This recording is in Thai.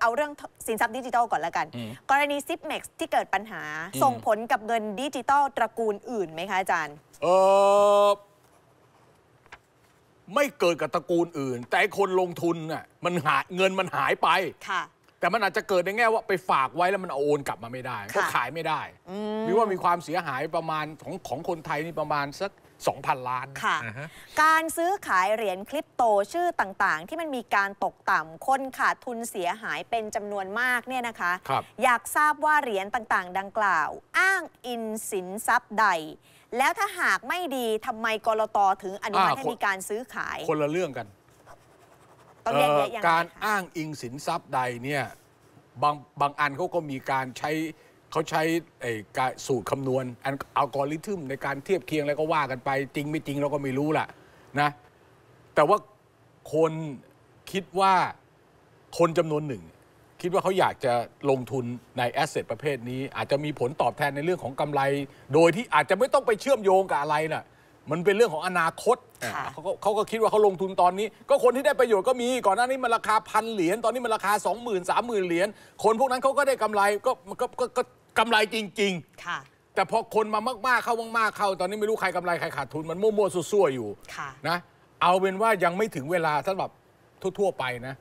เอาเรื่องสินทรัพย์ดิจิทัลก่อนละกัน กรณีซิปเม็กซ์ที่เกิดปัญหาส่งผลกับเงินดิจิทัลตระกูลอื่นไหมคะอาจารย์ เออไม่เกิดกับตระกูลอื่น แต่คนลงทุนน่ะมันหายเงินมันหายไปค่ะแต่มันอาจจะเกิดในแง่ว่าไปฝากไว้แล้วมันเอาโอนกลับมาไม่ได้ ก็ขายไม่ได้ือว่ามีความเสียหายประมาณของของคนไทยนี่ประมาณสัก2,000 ล้านค่ะการซื้อขายเหรียญคริปโตชื่อต่างๆ ที่มันมีการตกต่ำคนขาดทุนเสียหายเป็นจำนวนมากเนี่ยนะคะคอยากทราบว่าเหรียญต่างๆ ดังกล่าว อ้างอินสิน ทรัพย์ ใด แล้วถ้าหากไม่ดีทำไมกรตถึงอนุมาต่ให้นมีการซื้อขายคนละเรื่องกันต้องแยกแยะยงการอ้างอิงสินทรัพย์ใดเนี่ยบางบางอันเขาก็มีการใช้เขาใช้สูตรคำนวณอัลกอริทึมในการเทียบเคียงอะไรก็ว่ากันไปจริงไม่จริงเราก็ไม่รู้ล่ะนะแต่ว่าคนคิดว่าคนจำนวนหนึ่ง คิดว่าเขาอยากจะลงทุนในแอสเซทประเภทนี้ อาจจะมีผลตอบแทนในเรื่องของกำไร โดยที่อาจจะไม่ต้องไปเชื่อมโยงกับอะไรนะ่ะมันเป็นเรื่องของอนาคตเขาก็เขาก็คิดว่าเขาลงทุนตอนนี้ ก็คนที่ได้ประโยชน์ก็มี ก่อนหน้านี้มันราคาพันเหรียญตอนนี้มันราคา2 0 0 0 0 3 0 0 0 0 เหรียญคนพวกนั้นเขาก็ได้กำไรก็ก็ก็กำไรจริงๆค่ะ แต่พอคนมามากๆเข้ามากๆเข้าตอนนี้ไม่รู้ใครกำไรใครขาดทุนมันมั่วๆซั่วๆอยู่นะเอาเป็นว่ายังไม่ถึงเวลาสำหรับทั่ว ๆ ไปนะ